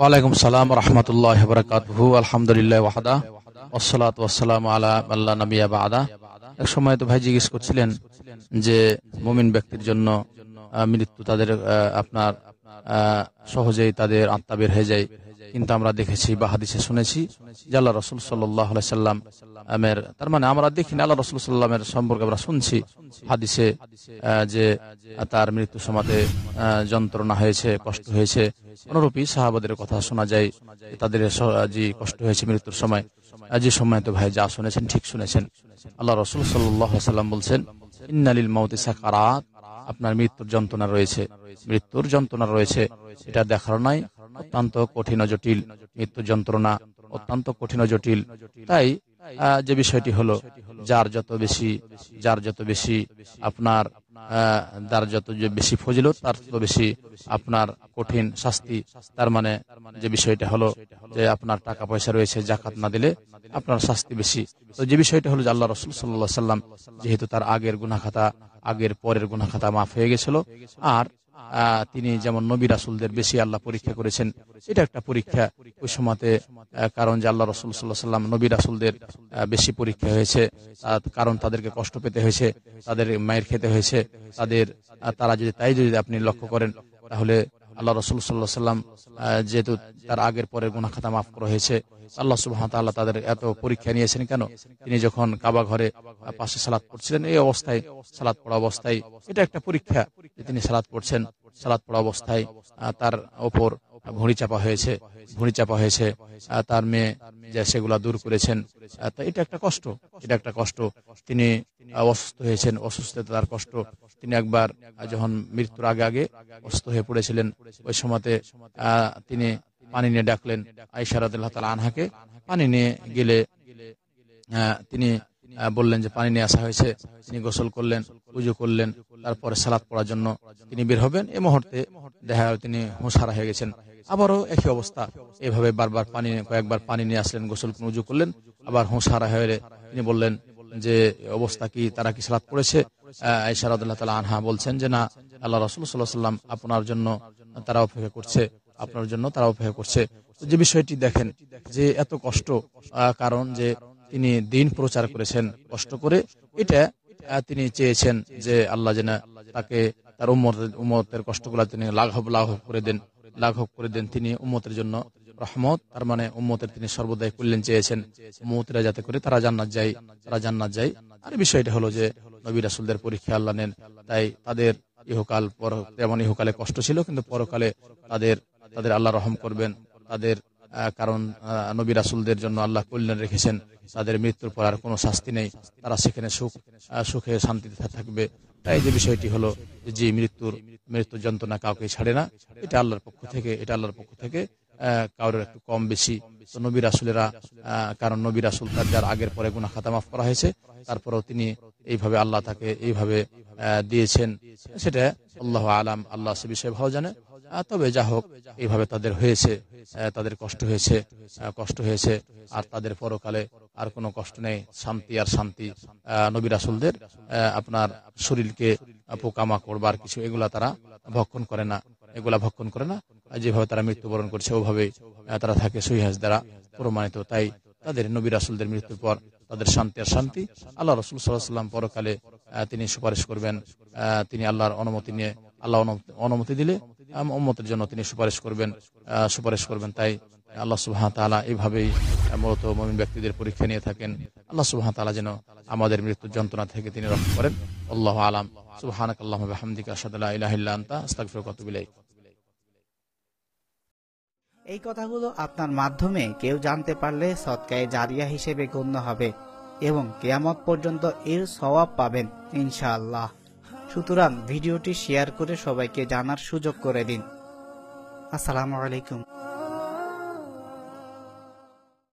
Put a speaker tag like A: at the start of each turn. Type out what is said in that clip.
A: ওয়ালাইকুম সালাম রহমতুল্লাহ বরকাতহু আলহামদুলিল্লাহ ওয়াহাদা ওসলাত ওয়াসালাম আলা আল্লাহ নবিয়া বাদা এক সময় তো ভাই জিজ্ঞেস করছিলেন যে মুমিন ব্যক্তির জন্য মৃত্যু তাদের আপনার সহজেই তাদের আত্মা বের হয়ে যায় কিন্তু আমরা দেখেছি বা হাদিসে শুনেছি যে আল্লাহ রসুল সাল্লাম আমের তার মানে আমরা দেখি না আল্লাহ রসুল সাল্লামের সম্পর্কে আমরা শুনছি হাদিসে যে তার মৃত্যু সমাধে যন্ত্রণা হয়েছে কষ্ট হয়েছে অনুরূপী সাহাবাদের কথা শোনা যায় তাদের যে কষ্ট হয়েছে মৃত্যুর সময় যে সময় তো ভাই যা শুনেছেন ঠিক শুনেছেন আল্লাহ রসুল সাল্লাম বলছেন ইন্নালিল মাউতি সাকারাত আপনার মৃত্যুর যন্ত্রণা রয়েছে মৃত্যুর যন্ত্রণা রয়েছে এটা দেখার নয় অত্যন্ত কঠিন জটিল মৃত্যু যন্ত্রণা অত্যন্ত কঠিন জটিল তাই যে বিষয়টি হলো যার যত বেশি যার যত বেশি আপনার তার যত যে বেশি ফজিল তার তত বেশি আপনার কঠিন শাস্তি তার মানে যে বিষয়টা হলো যে আপনার টাকা পয়সা রয়েছে জাকাত না দিলে আপনার শাস্তি বেশি তো যে বিষয়টা হলো যে আল্লাহ রসুল সাল্লাহ সাল্লাম যেহেতু তার আগের গুনাখাতা আগের পরের গুনাখাতা মাফ হয়ে গেছিল আর তিনি যেমন নবী রাসুলদের বেশি আল্লাহ পরীক্ষা করেছেন এটা একটা পরীক্ষা ওই সময়তে কারণ যে আল্লাহ রসুল সাল্লাহ সাল্লাম নবী রাসুলদের বেশি পরীক্ষা হয়েছে কারণ তাদেরকে কষ্ট পেতে হয়েছে তাদের মায়ের খেতে হয়েছে তাদের তারা যদি তাই যদি আপনি লক্ষ্য করেন তাহলে আল্লাহ রসুল সাল্লাহ সাল্লাম যেহেতু তার আগের পরে গুনা খাতা মাফ করা হয়েছে আল্লাহ সুবাহ তাল্লাহ তাদের এত পরীক্ষা নিয়েছেন কেন তিনি যখন কাবা ঘরে পাশে সালাদ পড়ছিলেন এই অবস্থায় সালাদ পড়া অবস্থায় এটা একটা পরীক্ষা তিনি সালাদ পড়ছেন সালাদ পড়া অবস্থায় তার ওপর ঘুড়ি চাপা হয়েছে ঘুড়ি চাপা হয়েছে তার মেয়ে যে সেগুলা দূর করেছেন এটা একটা কষ্ট এটা একটা কষ্ট তিনি অসুস্থ হয়েছেন অসুস্থ তার কষ্ট তিনি একবার যখন মৃত্যুর আগে আগে অসুস্থ হয়ে পড়েছিলেন ওই সময়তে তিনি পানি নিয়ে ডাকলেন আইসারাদ আনহাকে পানি নিয়ে গেলে তিনি বললেন যে পানি নিয়ে আসা হয়েছে তিনি গোসল করলেন পুজো করলেন তারপরে সালাদ পড়ার জন্য তিনি বের হবেন এ মুহূর্তে দেখা তিনি হুঁসারা হয়ে গেছেন আবারও একই অবস্থা এভাবে বারবার পানি কয়েকবার পানি নিয়ে আসলেন গোসল উজু করলেন আবার হুঁসারা হয়ে তিনি বললেন যে অবস্থা কি তারা কি সালাদ পড়েছে আল্লাহ তালা আনহা বলছেন যে না আল্লাহ রসুল সাল্লাহ সাল্লাম আপনার জন্য তারা অপেক্ষা করছে আপনার জন্য তারা অপেক্ষা করছে যে বিষয়টি দেখেন যে এত কষ্ট কারণ যে তিনি দিন প্রচার করেছেন কষ্ট করে এটা তিনি চেয়েছেন যে আল্লাহ যেন তাকে তার উম্মতের কষ্টগুলা তিনি লাঘব লাঘব করে দেন লাঘব করে দেন তিনি উম্মতের জন্য রহমত তার মানে উম্মতের তিনি সর্বদাই কল্যাণ চেয়েছেন উম্মতরা যাতে করে তারা জান্নাত যায় তারা জান্নাত যায় আর বিষয়টা হলো যে নবী রাসুলদের পরীক্ষা আল্লাহ নেন তাই তাদের ইহকাল পর যেমন ইহকালে কষ্ট ছিল কিন্তু পরকালে তাদের তাদের আল্লাহ রহম করবেন তাদের কারণ নবী রাসুলদের জন্য আল্লাহ কল্যাণ রেখেছেন তাদের মৃত্যুর পর আর কোনো শাস্তি নেই তারা সেখানে সুখ সুখে শান্তিতে থাকবে তাই যে বিষয়টি হলো যে মৃত্যুর মৃত্যুর যন্ত্রণা কাউকে ছাড়ে না এটা আল্লাহর পক্ষ থেকে এটা আল্লাহর পক্ষ থেকে কারোর একটু কম বেশি তো নবী রাসুলেরা কারণ নবী রাসুল তার যার আগের পরে গুনা খাতা মাফ করা হয়েছে তারপরেও তিনি এইভাবে আল্লাহ তাকে এইভাবে দিয়েছেন সেটা আল্লাহ আলাম আল্লাহ সে বিষয়ে ভালো জানে তবে যা হোক এইভাবে তাদের হয়েছে তাদের কষ্ট হয়েছে কষ্ট হয়েছে আর তাদের পরকালে আর কোনো কষ্ট নেই শান্তি আর শান্তি নবী রাসুলদের আপনার শরীরকে পোকামাকড় বার কিছু এগুলা তারা ভক্ষণ করে না এগুলা ভক্ষণ করে না যেভাবে তারা মৃত্যুবরণ করছে ওভাবে তারা থাকে সহিহাজ দ্বারা প্রমাণিত তাই তাদের নবী রাসুলদের মৃত্যুর পর তাদের শান্তি আর শান্তি আল্লাহ রসুল সাল্লাহাম পরকালে তিনি সুপারিশ করবেন তিনি আল্লাহর অনুমতি নিয়ে আল্লাহ অনুমতি দিলে উম্মতের জন্য তিনি সুপারিশ করবেন সুপারিশ করবেন তাই আল্লাহ সুবাহ তালা এইভাবেই মূলত মমিন ব্যক্তিদের পরীক্ষা নিয়ে থাকেন আল্লাহ সুবাহ তালা যেন আমাদের মৃত্যুর যন্ত্রণা থেকে তিনি রক্ষা করেন আল্লাহ আলম আল্লাহ এই কথাগুলো আপনার মাধ্যমে কেউ জানতে পারলে সৎকায় জারিয়া হিসেবে গণ্য হবে এবং কেয়ামত পর্যন্ত এর সবাব পাবেন ইনশাআল্লাহ সুতরাং ভিডিওটি শেয়ার করে সবাইকে জানার সুযোগ করে দিন আসসালামু আলাইকুম